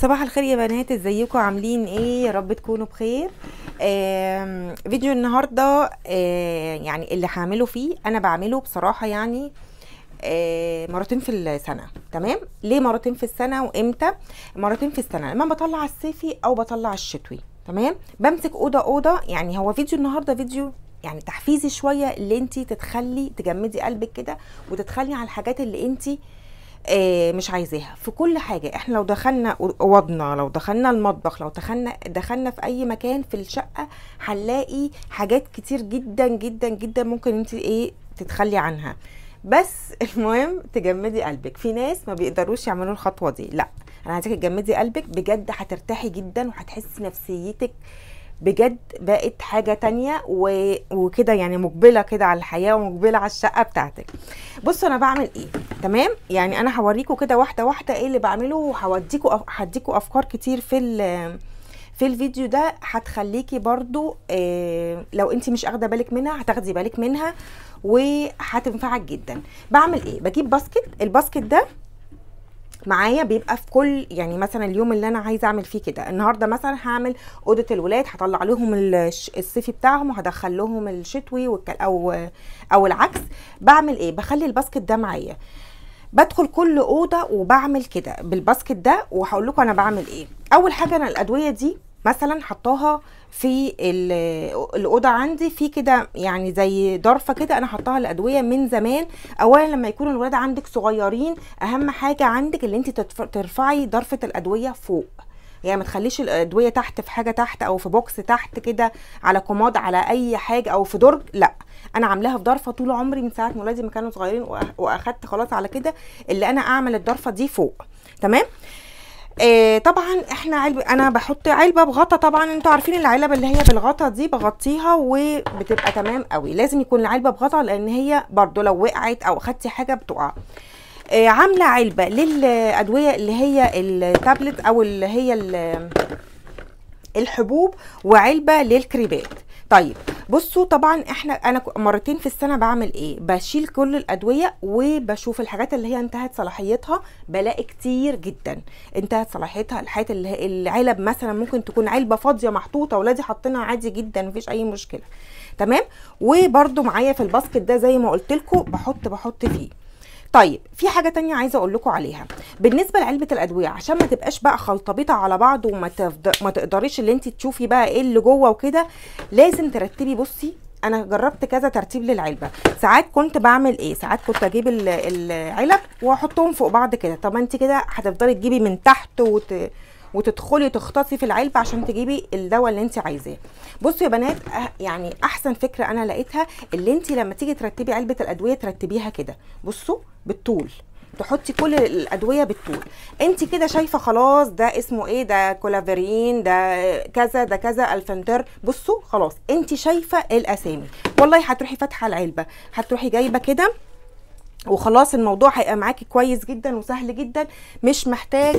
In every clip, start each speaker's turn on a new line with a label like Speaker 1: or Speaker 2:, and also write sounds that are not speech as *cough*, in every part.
Speaker 1: صباح الخير يا بنات ازيكم عاملين ايه يا رب تكونوا بخير فيديو النهارده يعني اللي هعمله فيه انا بعمله بصراحه يعني مرتين في السنه تمام ليه مرتين في السنه وامتى مرتين في السنه لما بطلع الصيفي او بطلع الشتوي تمام بمسك اوضه اوضه يعني هو فيديو النهارده فيديو يعني تحفيزي شويه اللي انت تتخلي تجمدي قلبك كده وتتخلي على الحاجات اللي انت آه، مش عايزاها في كل حاجه احنا لو دخلنا اوضنا لو دخلنا المطبخ لو دخلنا دخلنا في اي مكان في الشقه هنلاقي حاجات كتير جدا جدا جدا ممكن انت ايه تتخلي عنها بس *laughs* المهم تجمدي قلبك في ناس ما بيقدروش يعملوا الخطوه دي لا انا عايزك تجمدي قلبك بجد هترتاحي جدا وهتحسي نفسيتك بجد بقت حاجه تانية وكده يعني مقبله كده على الحياه ومقبله على الشقه بتاعتك بصوا انا بعمل ايه تمام يعني انا هوريكم كده واحده واحده ايه اللي بعمله أف... هديكم افكار كتير في في الفيديو ده هتخليكي برضو إيه لو انت مش اخده بالك منها هتاخدي بالك منها وهتنفعك جدا بعمل ايه بجيب باسكت الباسكت ده معايا بيبقى في كل يعني مثلا اليوم اللي انا عايزه اعمل فيه كده النهارده مثلا هعمل اوضه الولاد هطلع لهم الصيفي بتاعهم وهدخل لهم الشتوي او او العكس بعمل ايه بخلي الباسكت ده معايا بدخل كل اوضه وبعمل كده بالباسكت ده وهقول لكم انا بعمل ايه اول حاجه انا الادويه دي مثلا حطاها في الاوضه عندي في كده يعني زي ضرفه كده انا حطاها الادويه من زمان اولا لما يكون الولاد عندك صغيرين اهم حاجه عندك اللي انت ترفعي ضرفه الادويه فوق يعني ما تخليش الادويه تحت في حاجه تحت او في بوكس تحت كده على كوماد على اي حاجه او في درج لا انا عاملاها في ضرفه طول عمري من ساعه ما ولادي ما كانوا صغيرين واخدت خلاص على كده اللي انا اعمل الضرفه دي فوق تمام آه طبعا احنا علب انا بحط علبه بغطا طبعا انتوا عارفين العلب اللي هي بالغطا دي بغطيها وبتبقى تمام قوي لازم يكون العلبه بغطا لان هي برده لو وقعت او خدتي حاجه بتقع آه عامله علبه للادويه اللي هي التابلت او اللي هي الحبوب وعلبه للكريبات طيب بصوا طبعا احنا انا مرتين في السنه بعمل ايه بشيل كل الادويه وبشوف الحاجات اللي هي انتهت صلاحيتها بلاقي كتير جدا انتهت صلاحيتها الحاجات اللي العلب مثلا ممكن تكون علبه فاضيه محطوطه ولادي حاطينها عادي جدا مفيش اي مشكله تمام وبرده معايا في الباسكت ده زي ما قلت لكم بحط بحط فيه طيب في حاجه تانية عايزه اقول لكم عليها بالنسبه لعلبه الادويه عشان ما تبقاش بقى خلطبيطه على بعض وما تفض... ما تقدريش اللي انت تشوفي بقى ايه اللي جوه وكده لازم ترتبي بصي انا جربت كذا ترتيب للعلبه ساعات كنت بعمل ايه ساعات كنت اجيب العلب واحطهم فوق بعض كده طب انت كده هتفضلي تجيبي من تحت وت... وتدخلي تختصي في العلبه عشان تجيبي الدواء اللي انت عايزاه بصوا يا بنات أه، يعني احسن فكره انا لقيتها اللي انت لما تيجي ترتبي علبه الادويه ترتبيها كده بصوا بالطول تحطي كل الادويه بالطول انت كده شايفه خلاص ده اسمه ايه ده كولافيرين ده كذا ده كذا الفنتر بصوا خلاص انت شايفه الاسامي والله هتروحي فاتحه العلبه هتروحي جايبه كده وخلاص الموضوع هيبقى معاكي كويس جدا وسهل جدا مش محتاج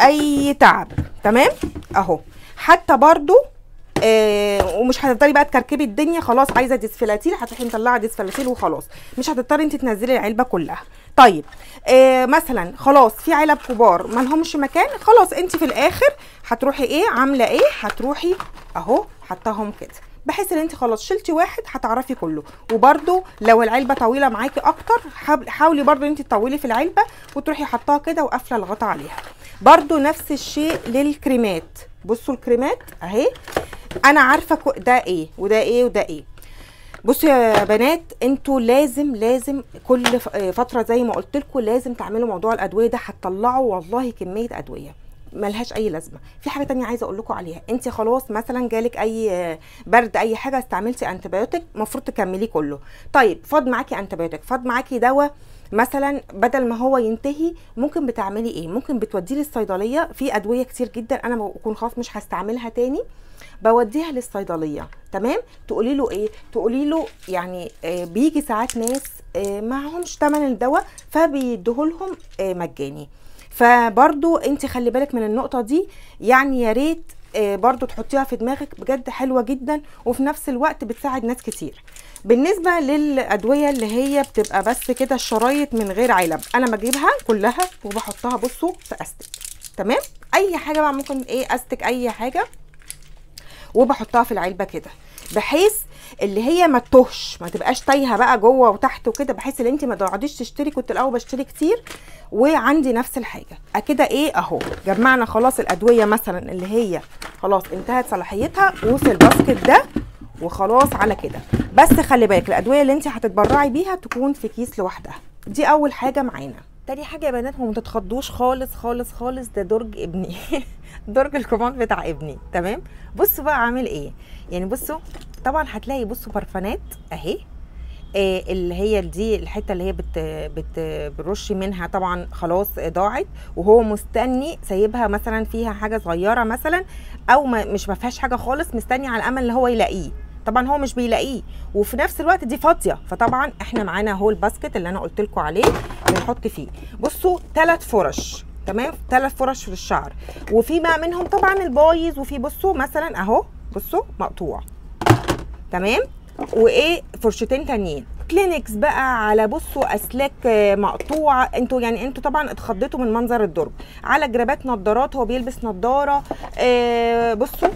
Speaker 1: اي تعب تمام اهو حتى برضو آه ومش هتفضلي بقى تكركبي الدنيا خلاص عايزه ديسفلاتيل هتروحي مطلعه ديسفلاتيل وخلاص مش هتضطري انت تنزلي العلبه كلها طيب آه مثلا خلاص في علب كبار ما لهمش مكان خلاص انت في الاخر هتروحي ايه عامله ايه هتروحي اهو حطاهم كده بحيث ان انت خلاص شلتي واحد هتعرفي كله وبرده لو العلبه طويله معاكي اكتر حاولي برده ان انت تطولي في العلبه وتروحي حطاها كده وقافله الغطا عليها برده نفس الشيء للكريمات بصوا الكريمات اهي انا عارفه ده ايه وده ايه وده ايه بصوا يا بنات انتوا لازم لازم كل فتره زي ما قلت لكم لازم تعملوا موضوع الادويه ده هتطلعوا والله كميه ادويه ملهاش اي لازمه في حاجه تانية عايزه اقول لكم عليها انت خلاص مثلا جالك اي برد اي حاجه استعملتي انتبيوتك المفروض تكمليه كله طيب فاض معاكي انتبيوتك فاض معاكي دواء مثلا بدل ما هو ينتهي ممكن بتعملي ايه ممكن بتوديه للصيدليه في ادويه كتير جدا انا بكون خلاص مش هستعملها تاني بوديها للصيدليه تمام تقولي له ايه تقولي له يعني آه بيجي ساعات ناس آه معهمش ثمن الدواء فبيديهولهم آه مجاني فبرضو انت خلي بالك من النقطه دي يعني يا ريت آه، برضو تحطيها في دماغك بجد حلوه جدا وفي نفس الوقت بتساعد ناس كتير بالنسبه للادويه اللي هي بتبقى بس كده الشرايط من غير علب انا بجيبها كلها وبحطها بصوا في استك تمام اي حاجه بقى ممكن ايه استك اي حاجه وبحطها في العلبه كده بحيث اللي هي ما تتهش ما تبقاش تايهه بقى جوه وتحت وكده بحيث ان انت ما تقعديش تشتري كنت الاول بشتري كتير وعندي نفس الحاجه كده ايه اهو جمعنا خلاص الادويه مثلا اللي هي خلاص انتهت صلاحيتها وصل الباسكت ده وخلاص على كده بس خلي بالك الادويه اللي انت هتتبرعي بيها تكون في كيس لوحدها دي اول حاجه معانا تاني حاجه يا بنات ما تتخضوش خالص خالص خالص ده درج ابني *laughs* درج الكوماند بتاع ابني تمام بصوا بقى عامل ايه يعني بصوا طبعا هتلاقي بصوا برفانات اهي إيه اللي هي دي الحته اللي هي بت بت بترش منها طبعا خلاص ضاعت وهو مستني سايبها مثلا فيها حاجه صغيره مثلا او ما مش ما فيهاش حاجه خالص مستني على امل ان هو يلاقيه طبعا هو مش بيلاقيه وفي نفس الوقت دي فاضيه فطبعا احنا معانا هول باسكت اللي انا قلت لكم عليه بنحط فيه بصوا ثلاث فرش تمام ثلاث فرش في الشعر وفي بقى منهم طبعا البايظ وفي بصوا مثلا اهو بصوا مقطوع تمام وايه فرشتين تانيين كلينكس بقى على بصوا اسلاك مقطوع انتوا يعني انتوا طبعا اتخضيتوا من منظر الدرج على جرابات نظارات هو بيلبس نظاره آه، بصوا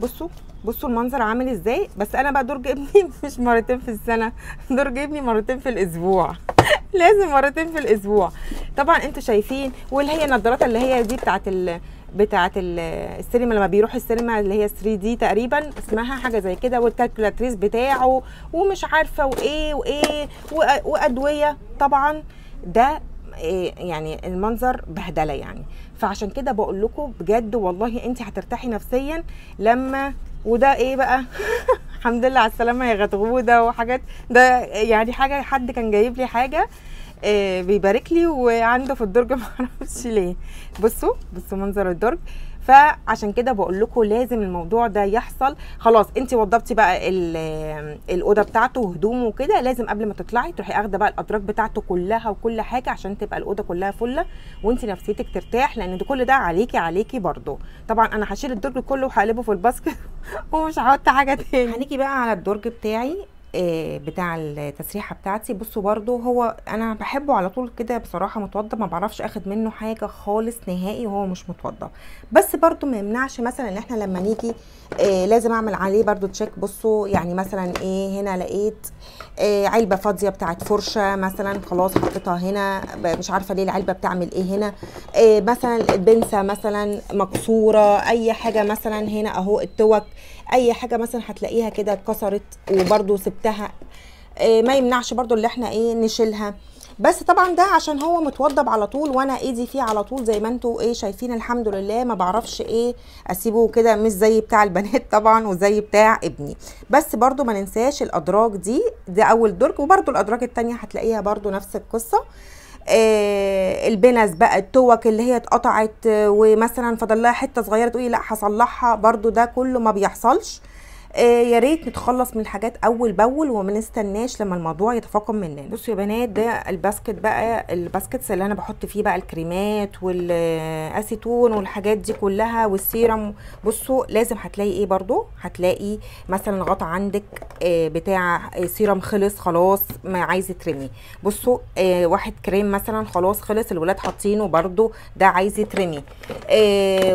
Speaker 1: بصوا بصوا المنظر عامل ازاي بس انا بقى درج ابني *laughs* مش مرتين في السنه درج ابني مرتين في الاسبوع *laughs* لازم مرتين في الاسبوع طبعا انتوا شايفين واللي هي النظارات اللي هي دي بتاعه ال... بتاعه السينما لما بيروح السينما اللي هي 3 دي تقريبا اسمها حاجه زي كده والكالكولاتريس بتاعه ومش عارفه وايه وايه وادويه طبعا ده آه، يعني المنظر بهدله يعني فعشان كده بقول لكم بجد والله انت هترتاحي نفسيا لما وده ايه بقى *laughs* الحمد لله على السلامه يا غتغوده وحاجات ده يعني حاجه حد كان جايب لي حاجه آه، بيبارك لي وعنده في الدرج *laughs* معرفش ليه بصوا بصوا منظر الدرج فعشان كده بقول لكم لازم الموضوع ده يحصل خلاص انت وضبتي بقى الاوضه بتاعته وهدومه وكده لازم قبل ما تطلعي تروحي اخده بقى الادراج بتاعته كلها وكل حاجه عشان تبقى الاوضه كلها فله وانت نفسيتك ترتاح لان ده كل ده عليكي عليكي برده طبعا انا هشيل الدرج كله وهقلبه في الباسكت *laughs* ومش هحط حاجه تاني هنيجي بقى على الدرج بتاعي آه، بتاع التسريحه بتاعتي بصوا برده هو انا بحبه على طول كده بصراحه متوضب ما بعرفش اخد منه حاجه خالص نهائي وهو مش متوضب بس برده ما يمنعش مثلا ان احنا لما نيجي آه، لازم اعمل عليه برده تشيك بصوا يعني مثلا ايه هنا لقيت آه، علبه فاضيه بتاعت فرشه مثلا خلاص حطيتها هنا مش عارفه ليه العلبه بتعمل ايه هنا مثلا البنسه مثلا مكسوره اي حاجه مثلا هنا اهو التوك اي حاجه مثلا هتلاقيها كده اتكسرت وبرده سبتها وقتها آه، ما يمنعش برضو اللي احنا ايه نشيلها بس طبعا ده عشان هو متوضب على طول وانا ايدي فيه على طول زي ما انتوا ايه شايفين الحمد لله ما بعرفش ايه اسيبه كده مش زي بتاع البنات *laughs* طبعا وزي بتاع ابني بس برضو ما ننساش الادراج دي ده اول درج وبرضو الادراج التانية هتلاقيها برضو نفس القصة آه البنز بقى التوك اللي هي اتقطعت آه، ومثلا فضل لها حته صغيره تقولي لا هصلحها برضو ده كله ما بيحصلش آه، يا ريت نتخلص من الحاجات اول باول وما نستناش لما الموضوع يتفاقم مننا بصوا يا بنات ده الباسكت بقى الباسكتس اللي انا بحط فيه بقى الكريمات والاسيتون والحاجات دي كلها والسيرم بصوا لازم هتلاقي ايه برضو هتلاقي مثلا غطا عندك آه، بتاع آه، سيرم خلص خلاص ما عايز ترمي بصوا واحد كريم مثلا خلاص خلص الولاد حاطينه برضو ده عايز يترمي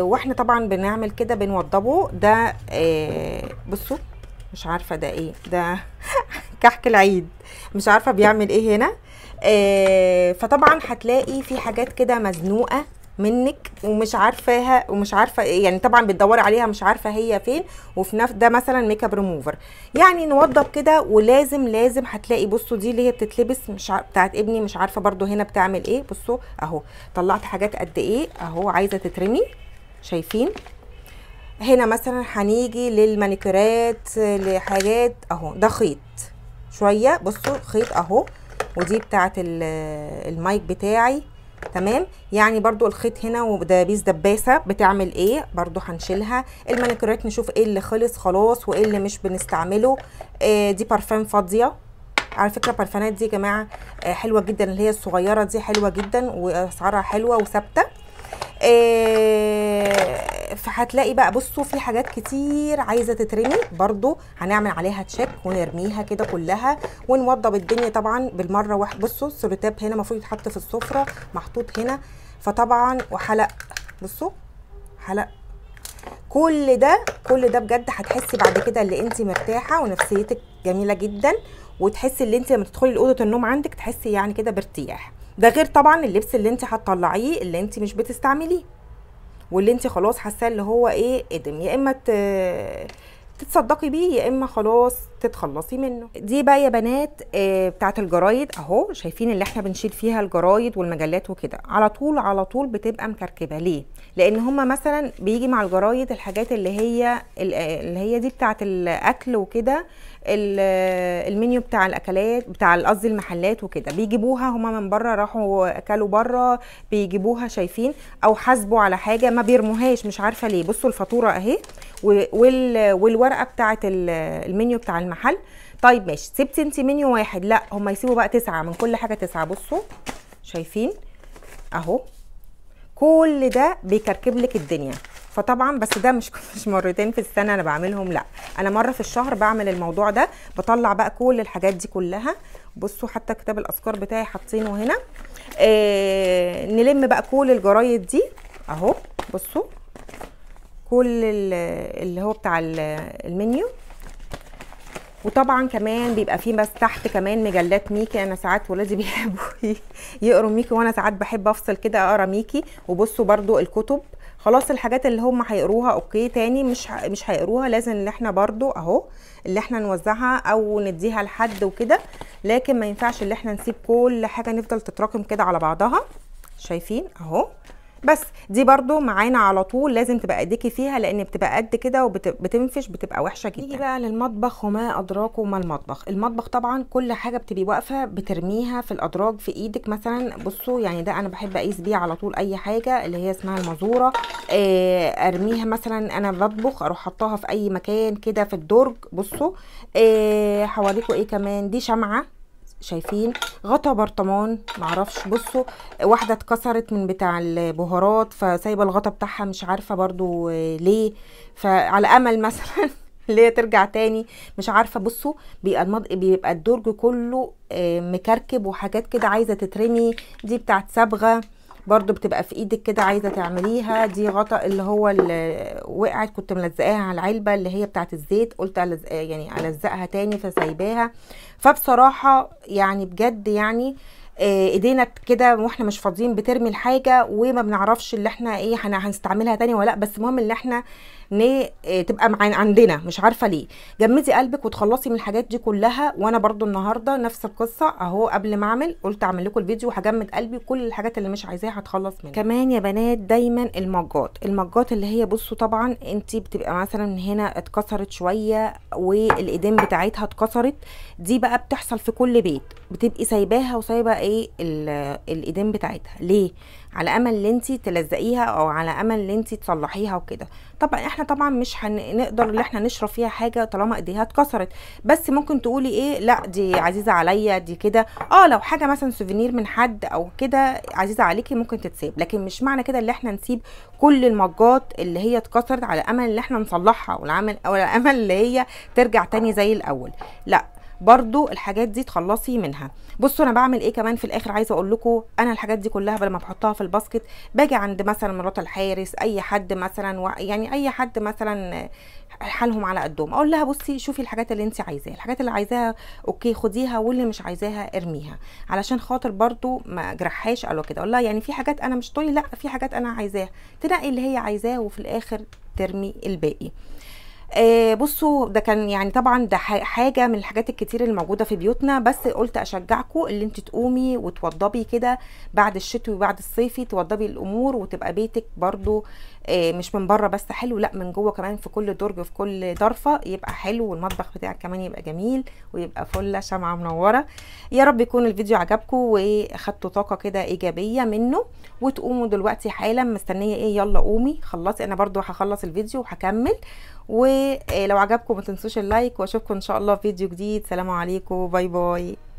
Speaker 1: واحنا طبعا بنعمل كده بنوضبه ده بصوا مش عارفه ده ايه ده كحك العيد مش عارفه بيعمل ايه هنا آه فطبعا هتلاقي في حاجات كده مزنوقه منك ومش عارفاها ومش عارفه ايه، يعني طبعا بتدوري عليها مش عارفه هي فين وفي نفس ده مثلا ميك اب ريموفر يعني نوضب كده ولازم لازم هتلاقي بصوا دي اللي هي بتتلبس مش بتاعت ابني مش عارفه برده هنا بتعمل ايه بصوا اهو طلعت حاجات قد ايه اهو عايزه تترمي شايفين هنا مثلا هنيجي للمانيكيرات لحاجات اهو ده خيط شويه بصوا خيط اهو ودي بتاعه المايك بتاعي تمام يعني برضو الخيط هنا ودبابيس دباسه بتعمل ايه برضو هنشيلها المانيكيرات نشوف ايه اللي خلص خلاص وايه اللي مش بنستعمله آه دي بارفان فاضيه على فكره البارفانات دي يا جماعه آه حلوه جدا اللي هي الصغيره دي حلوه جدا واسعارها حلوه وثابته آه فهتلاقي بقى بصوا في حاجات كتير عايزه تترمي برضو هنعمل عليها تشيك ونرميها كده كلها ونوضب الدنيا طبعا بالمره واحده بصوا السلوتاب هنا المفروض يتحط في السفره محطوط هنا فطبعا وحلق بصوا حلق كل ده كل ده بجد هتحسي بعد كده اللي انت مرتاحه ونفسيتك جميله جدا وتحسي اللي انت لما تدخلي اوضه النوم عندك تحسي يعني كده بارتياح ده غير طبعا اللبس اللي انت هتطلعيه اللي انت مش بتستعمليه واللي انت خلاص حاساه اللي هو ايه قدم يا اما تتصدقي بيه يا اما خلاص تتخلصي منه دي بقى يا بنات آه، بتاعه الجرايد اهو شايفين اللي احنا بنشيل فيها الجرايد والمجلات وكده على طول على طول بتبقى مكركبه ليه لان هما مثلا بيجي مع الجرايد الحاجات اللي هي آه، اللي هي دي بتاعه الاكل وكده آه، المنيو بتاع الاكلات بتاع قصدي المحلات وكده بيجيبوها هما من بره راحوا اكلوا بره بيجيبوها شايفين او حاسبوا على حاجه ما بيرموهاش مش عارفه ليه بصوا الفاتوره اهي والورقه بتاعه المنيو بتاع المحل طيب ماشي سبت انت منيو واحد لا هما يسيبوا بقى تسعه من كل حاجه تسعه بصوا شايفين اهو كل ده بيكركب لك الدنيا فطبعا بس ده مش *laughs* مش مرتين في السنه انا بعملهم لا انا مره في الشهر بعمل الموضوع ده بطلع بقى كل الحاجات دي كلها بصوا حتى كتاب الاذكار بتاعي حاطينه هنا آه نلم بقى كل الجرايد دي اهو بصوا كل اللي هو بتاع المنيو وطبعا كمان بيبقى فيه بس تحت كمان مجلات ميكي انا ساعات ولادي *laughs* بيحبوا يقروا ميكي وانا ساعات بحب افصل كده اقرا ميكي وبصوا برضو الكتب خلاص الحاجات اللي هم هيقروها اوكي تاني مش مش هيقروها لازم اللي احنا برضو اهو اللي احنا نوزعها او نديها لحد وكده لكن ما ينفعش اللي احنا نسيب كل حاجه نفضل تتراكم كده على بعضها شايفين اهو بس دي برضو معانا على طول لازم تبقى ايديكي فيها لان بتبقى قد كده وبتنفش بتبقى وحشه جدا نيجي بقى للمطبخ وما ادراكه ما المطبخ المطبخ طبعا كل حاجه بتبقي واقفه بترميها في الادراج في ايدك مثلا بصوا يعني ده انا بحب اقيس بيه على طول اي حاجه اللي هي اسمها المزوره آه ارميها مثلا انا بطبخ اروح حطاها في اي مكان كده في الدرج بصوا آه حواليكوا ايه كمان دي شمعه شايفين غطا برطمان معرفش بصوا واحده اتكسرت من بتاع البهارات فسايبه الغطا بتاعها مش عارفه برضو آه، ليه فعلى امل مثلا *laughs* اللي هي ترجع تاني مش عارفه بصوا بيبقى المض... بيبقى الدرج كله آه، مكركب وحاجات كده عايزه تترمي دي بتاعت صبغه برضو بتبقى في ايدك كده عايزه تعمليها دي غطا اللي هو اللي وقعت كنت ملزقاها على العلبه اللي هي بتاعت الزيت قلت يعني الزقها تاني فسايباها فبصراحه يعني بجد يعني آه، ايدينا كده واحنا مش فاضيين بترمي الحاجه وما بنعرفش اللي احنا ايه هنستعملها تاني ولا لا بس المهم اللي احنا ان آه، تبقى عندنا مش عارفه ليه جمدي قلبك وتخلصي من الحاجات دي كلها وانا برضو النهارده نفس القصه اهو قبل ما اعمل قلت اعمل لكم الفيديو وهجمد قلبي كل الحاجات اللي مش عايزاها هتخلص منها كمان يا بنات دايما المجات المجات اللي هي بصوا طبعا انت بتبقى مثلا هنا اتكسرت شويه والايدين بتاعتها اتكسرت دي بقى بتحصل في كل بيت بتبقي سايباها وسايبه ايه الايدين بتاعتها ليه على امل ان انت تلزقيها او على امل ان انت تصلحيها وكده طبعا احنا طبعا مش هنقدر ان احنا نشرب فيها حاجه طالما ايديها اتكسرت بس ممكن تقولي ايه لا دي عزيزه عليا دي كده اه لو حاجه مثلا سوفينير من حد او كده عزيزه عليكي ممكن تتساب لكن مش معنى كده ان احنا نسيب كل المجات اللي هي اتكسرت على امل ان احنا نصلحها والعمل او على امل اللي هي ترجع تاني زي الاول لا برضو الحاجات دي تخلصي منها بصوا انا بعمل ايه كمان في الاخر عايزه اقول لكم انا الحاجات دي كلها لما بحطها في الباسكت باجي عند مثلا مرات الحارس اي حد مثلا يعني اي حد مثلا حالهم على قدهم اقول لها بصي شوفي الحاجات اللي انت عايزاها الحاجات اللي عايزاها اوكي خديها واللي مش عايزاها ارميها علشان خاطر برضو ما اجرحهاش قالوا كده اقول لها يعني في حاجات انا مش طولي لا في حاجات انا عايزاها تنقي اللي هي عايزاه وفي الاخر ترمي الباقي آه، بصوا ده كان يعني طبعا ده حاجه من الحاجات الكتير اللي موجوده في بيوتنا بس قلت اشجعكم اللي انت تقومي وتوضبي كده بعد الشتوي وبعد الصيفي توضبي الامور وتبقى بيتك برضو آه، مش من بره بس حلو لا من جوه كمان في كل درج وفي كل ضرفه يبقى حلو والمطبخ بتاعك كمان يبقى جميل ويبقى فله شمعه منوره يا رب يكون الفيديو عجبكم واخدتوا طاقه كده ايجابيه منه وتقوموا دلوقتي حالا مستنيه ايه يلا قومي خلصي انا برضو هخلص الفيديو وهكمل ولو عجبكم ما تنسوش اللايك واشوفكم ان شاء الله في فيديو جديد سلام عليكم باي باي